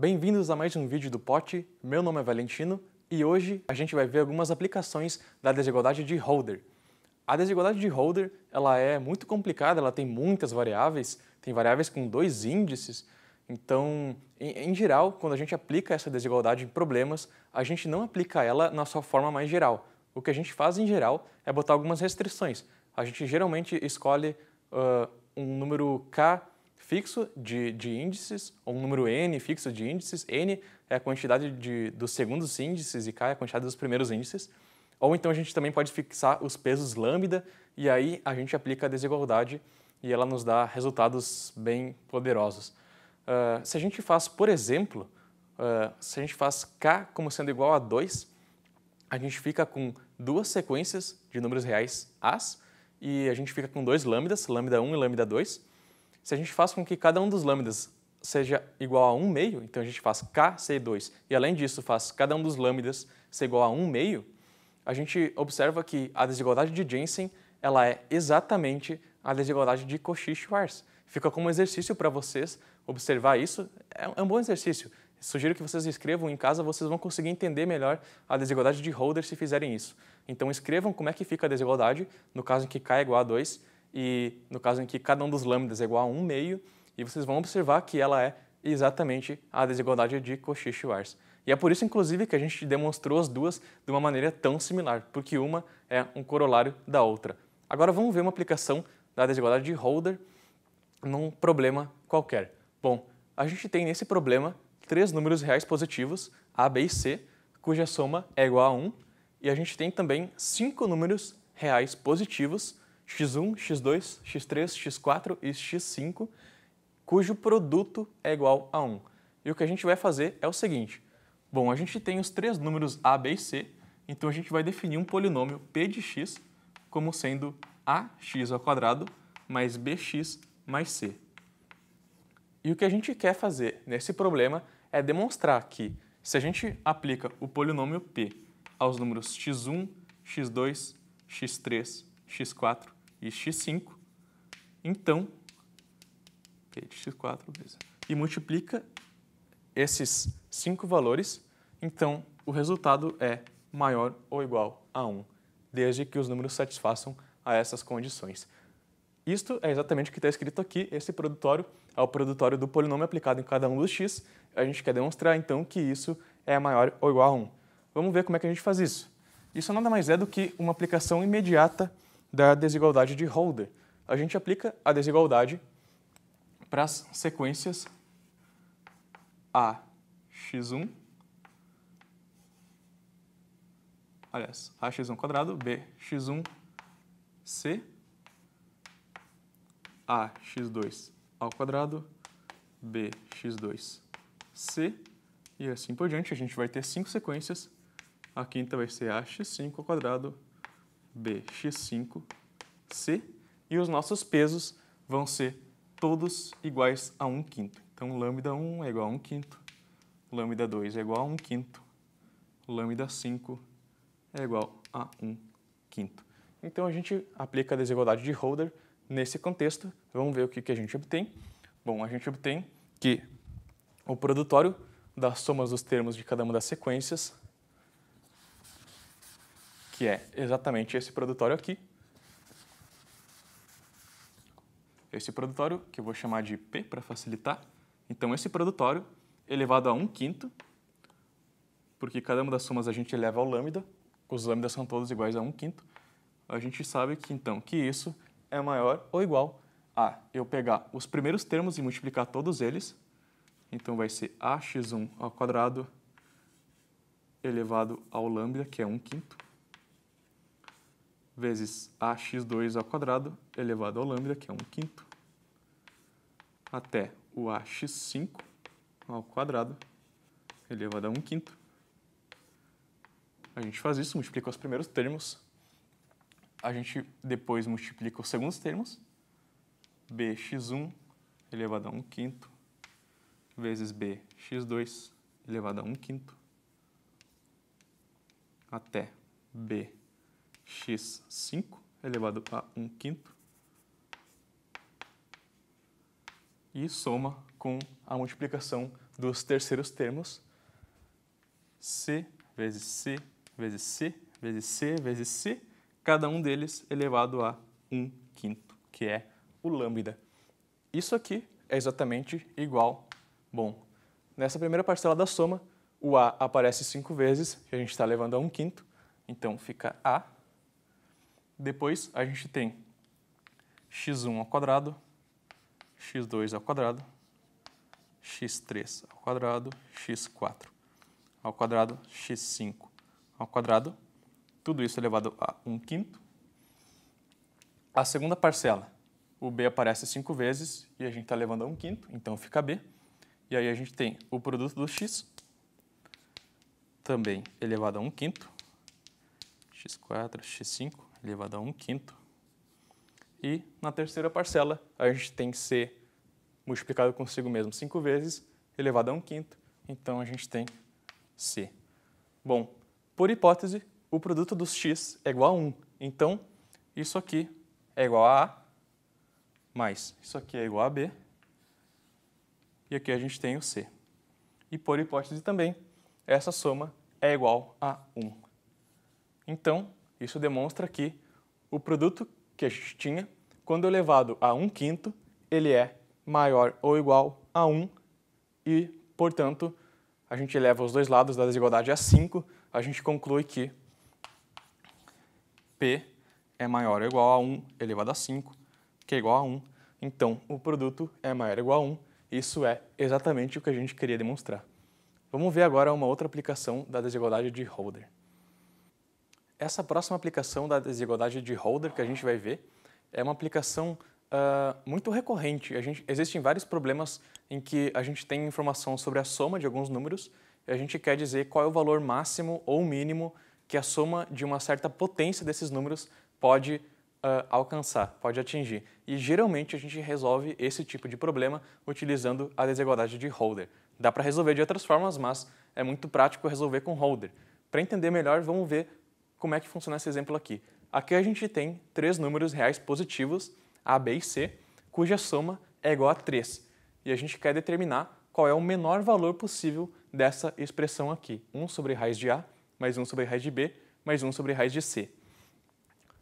Bem-vindos a mais um vídeo do Pote, meu nome é Valentino e hoje a gente vai ver algumas aplicações da desigualdade de Holder. A desigualdade de Holder ela é muito complicada, ela tem muitas variáveis, tem variáveis com dois índices, então, em, em geral, quando a gente aplica essa desigualdade em problemas, a gente não aplica ela na sua forma mais geral. O que a gente faz em geral é botar algumas restrições. A gente geralmente escolhe uh, um número k fixo de, de índices, ou um número n fixo de índices, n é a quantidade de, dos segundos índices e k é a quantidade dos primeiros índices, ou então a gente também pode fixar os pesos lambda e aí a gente aplica a desigualdade e ela nos dá resultados bem poderosos. Uh, se a gente faz, por exemplo, uh, se a gente faz k como sendo igual a 2, a gente fica com duas sequências de números reais as e a gente fica com dois lambdas, lambda 1 e lambda 2, se a gente faz com que cada um dos lambdas seja igual a 1 meio, então a gente faz KC2, e além disso faz cada um dos lambdas ser igual a 1 meio, a gente observa que a desigualdade de Jensen ela é exatamente a desigualdade de Cauchy-Schwarz. Fica como exercício para vocês observar isso. É, é um bom exercício. Sugiro que vocês escrevam em casa, vocês vão conseguir entender melhor a desigualdade de Holder se fizerem isso. Então escrevam como é que fica a desigualdade, no caso em que k é igual a 2, e no caso em que cada um dos lambdas é igual a 1 meio, e vocês vão observar que ela é exatamente a desigualdade de Cauchy-Schwarz. E é por isso, inclusive, que a gente demonstrou as duas de uma maneira tão similar, porque uma é um corolário da outra. Agora vamos ver uma aplicação da desigualdade de Holder num problema qualquer. Bom, a gente tem nesse problema três números reais positivos, A, B e C, cuja soma é igual a 1, e a gente tem também cinco números reais positivos, x1, x2, x3, x4 e x5, cujo produto é igual a 1. E o que a gente vai fazer é o seguinte. Bom, a gente tem os três números a, b e c, então a gente vai definir um polinômio p de x como sendo ax mais bx mais c. E o que a gente quer fazer nesse problema é demonstrar que se a gente aplica o polinômio p aos números x1, x2, x3, x4 e x5, então, p de x4, vezes E multiplica esses cinco valores, então o resultado é maior ou igual a 1, desde que os números satisfaçam a essas condições. Isto é exatamente o que está escrito aqui, esse produtório é o produtório do polinômio aplicado em cada um dos x, a gente quer demonstrar então que isso é maior ou igual a 1. Vamos ver como é que a gente faz isso. Isso nada mais é do que uma aplicação imediata da desigualdade de Holder. A gente aplica a desigualdade para as sequências AX1, aliás, AX1 quadrado, BX1, C, AX2 ao quadrado, BX2, C, e assim por diante. A gente vai ter cinco sequências. A quinta vai ser AX5 ao quadrado, bx 5 C. E os nossos pesos vão ser todos iguais a 1 quinto. Então, lambda 1 é igual a 1 quinto, lambda 2 é igual a 1 quinto, lambda 5 é igual a 1 quinto. Então, a gente aplica a desigualdade de Holder nesse contexto. Vamos ver o que, que a gente obtém. Bom, a gente obtém que o produtório das somas dos termos de cada uma das sequências que é exatamente esse produtório aqui. Esse produtório, que eu vou chamar de P para facilitar. Então, esse produtório elevado é a 1 quinto, porque cada uma das somas a gente eleva ao lambda, os lambdas são todos iguais a 1 quinto, a gente sabe que, então, que isso é maior ou igual a eu pegar os primeiros termos e multiplicar todos eles, então vai ser ax1 ao quadrado elevado ao lambda, que é 1 quinto, vezes ax2 ao quadrado elevado ao lambda, que é 1 quinto, até o ax5 ao quadrado elevado a 1 quinto. A gente faz isso, multiplica os primeiros termos, a gente depois multiplica os segundos termos, bx1 elevado a 1 quinto vezes bx2 elevado a 1 quinto até b x5 elevado a 1 quinto e soma com a multiplicação dos terceiros termos c vezes c vezes c vezes c vezes c, cada um deles elevado a 1 quinto, que é o lambda. Isso aqui é exatamente igual, bom, nessa primeira parcela da soma, o a aparece 5 vezes, que a gente está levando a 1 quinto, então fica a depois a gente tem x1 ao quadrado, x2 ao quadrado, x3 ao quadrado, x4 ao quadrado, x5 ao quadrado. Tudo isso elevado a 1 quinto. A segunda parcela, o b aparece 5 vezes e a gente está levando a 1 quinto, então fica b. E aí a gente tem o produto do x, também elevado a 1 quinto, x4, x5, elevado a 1 quinto. E na terceira parcela, a gente tem C multiplicado consigo mesmo 5 vezes, elevado a 1 quinto, então a gente tem C. Bom, por hipótese, o produto dos x é igual a 1. Então, isso aqui é igual a A mais isso aqui é igual a B. E aqui a gente tem o C. E por hipótese também, essa soma é igual a 1. Então, isso demonstra que o produto que a gente tinha, quando elevado é a 1 quinto, ele é maior ou igual a 1 e, portanto, a gente eleva os dois lados da desigualdade a 5, a gente conclui que P é maior ou igual a 1 elevado a 5, que é igual a 1. Então, o produto é maior ou igual a 1. Isso é exatamente o que a gente queria demonstrar. Vamos ver agora uma outra aplicação da desigualdade de Holder. Essa próxima aplicação da desigualdade de Holder que a gente vai ver é uma aplicação uh, muito recorrente. A gente, existem vários problemas em que a gente tem informação sobre a soma de alguns números e a gente quer dizer qual é o valor máximo ou mínimo que a soma de uma certa potência desses números pode uh, alcançar, pode atingir. E geralmente a gente resolve esse tipo de problema utilizando a desigualdade de Holder. Dá para resolver de outras formas, mas é muito prático resolver com Holder. Para entender melhor, vamos ver como é que funciona esse exemplo aqui. Aqui a gente tem três números reais positivos, A, B e C, cuja soma é igual a 3. E a gente quer determinar qual é o menor valor possível dessa expressão aqui. 1 sobre raiz de A, mais 1 sobre raiz de B, mais 1 sobre raiz de C.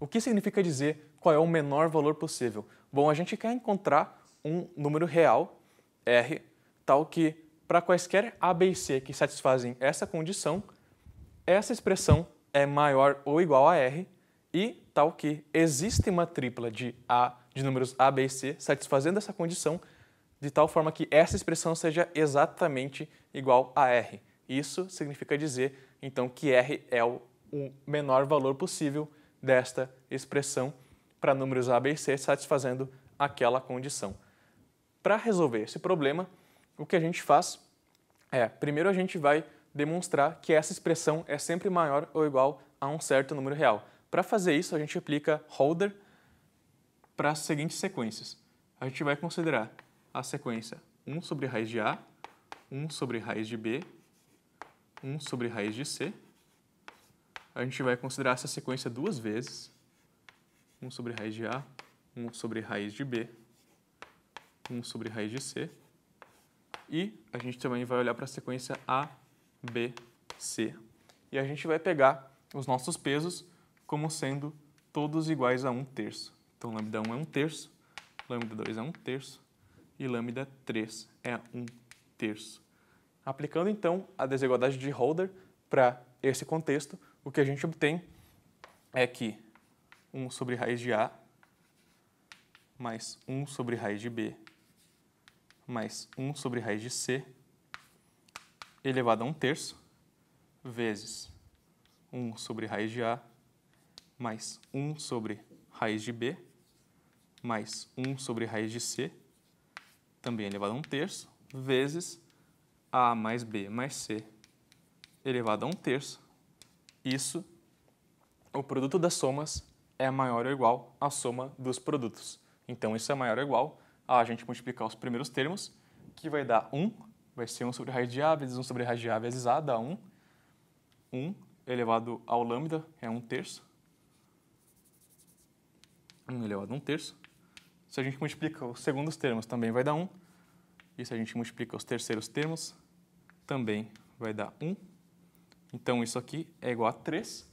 O que significa dizer qual é o menor valor possível? Bom, a gente quer encontrar um número real, R, tal que para quaisquer A, B e C que satisfazem essa condição, essa expressão é maior ou igual a R e tal que existe uma tripla de A de números A, B e C satisfazendo essa condição de tal forma que essa expressão seja exatamente igual a R. Isso significa dizer, então, que R é o, menor valor possível desta expressão para números A, B e C satisfazendo aquela condição. Para resolver esse problema, o que a gente faz é, primeiro a gente vai demonstrar que essa expressão é sempre maior ou igual a um certo número real. Para fazer isso, a gente aplica holder para as seguintes sequências. A gente vai considerar a sequência 1 sobre raiz de A, 1 sobre raiz de B, 1 sobre raiz de C. A gente vai considerar essa sequência duas vezes. 1 sobre raiz de A, 1 sobre raiz de B, 1 sobre raiz de C. E a gente também vai olhar para a sequência A B, C. E a gente vai pegar os nossos pesos como sendo todos iguais a 1 terço. Então, lambda 1 é 1 terço, lambda 2 é 1 terço e lambda 3 é 1 terço. Aplicando, então, a desigualdade de Holder para esse contexto, o que a gente obtém é que 1 sobre raiz de A mais 1 sobre raiz de B mais 1 sobre raiz de C elevado a 1 terço vezes 1 sobre raiz de A mais 1 sobre raiz de B mais 1 sobre raiz de C, também elevado a 1 terço, vezes A mais B mais C elevado a 1 terço. Isso, o produto das somas é maior ou igual à soma dos produtos. Então, isso é maior ou igual a a gente multiplicar os primeiros termos, que vai dar 1 vai ser 1 sobre raiz de A vezes 1 sobre raiz de A vezes A, dá 1. 1 elevado ao lambda é 1 terço. 1 elevado a 1 terço. Se a gente multiplica os segundos termos, também vai dar 1. E se a gente multiplica os terceiros termos, também vai dar 1. Então, isso aqui é igual a 3.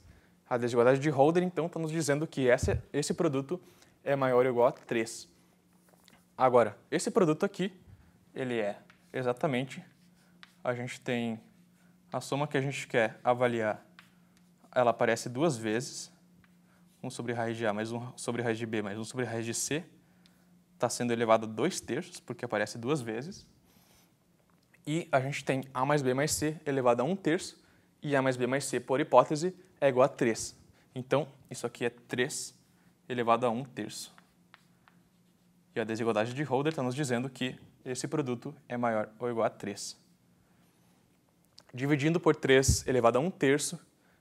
A desigualdade de Holder, então, está nos dizendo que essa, esse produto é maior ou igual a 3. Agora, esse produto aqui, ele é exatamente, a gente tem a soma que a gente quer avaliar, ela aparece duas vezes, 1 sobre raiz de A mais 1 sobre raiz de B mais 1 sobre raiz de C, está sendo elevado a 2 terços, porque aparece duas vezes, e a gente tem A mais B mais C elevado a 1 terço, e A mais B mais C, por hipótese, é igual a 3. Então, isso aqui é 3 elevado a 1 terço. E a desigualdade de Holder está nos dizendo que esse produto é maior ou igual a 3. Dividindo por 3 elevado a 1 terço,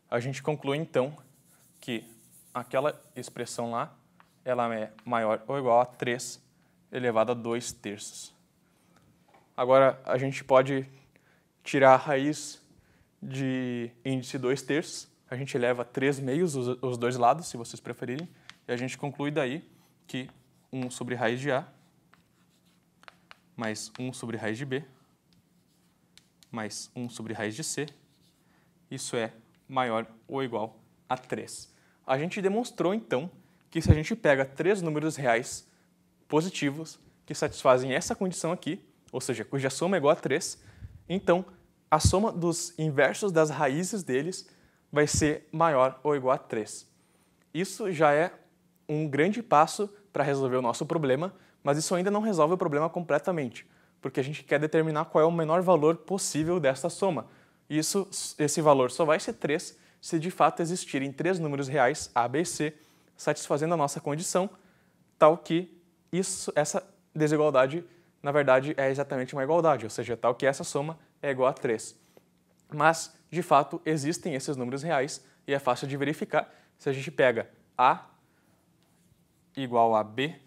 a gente conclui então que aquela expressão lá ela é maior ou igual a 3 elevado a 2 terços. Agora, a gente pode tirar a raiz de índice 2 terços, a gente eleva 3 meios os, os dois lados, se vocês preferirem, e a gente conclui daí que 1 sobre raiz de A mais 1 sobre raiz de b, mais 1 sobre raiz de c, isso é maior ou igual a 3. A gente demonstrou, então, que se a gente pega três números reais positivos que satisfazem essa condição aqui, ou seja, cuja soma é igual a 3, então a soma dos inversos das raízes deles vai ser maior ou igual a 3. Isso já é um grande passo para resolver o nosso problema, mas isso ainda não resolve o problema completamente, porque a gente quer determinar qual é o menor valor possível desta soma. Isso, esse valor só vai ser 3 se de fato existirem três números reais A, B e C, satisfazendo a nossa condição, tal que isso, essa desigualdade, na verdade, é exatamente uma igualdade, ou seja, tal que essa soma é igual a 3. Mas, de fato, existem esses números reais e é fácil de verificar se a gente pega A igual a B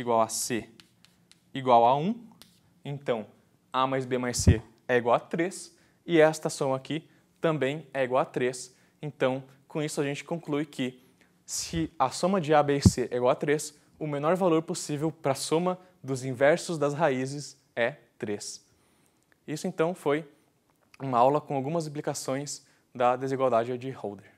igual a C igual a 1. Então, A mais B mais C é igual a 3. E esta soma aqui também é igual a 3. Então, com isso a gente conclui que se a soma de A, B e C é igual a 3, o menor valor possível para a soma dos inversos das raízes é 3. Isso então foi uma aula com algumas implicações da desigualdade de Holder.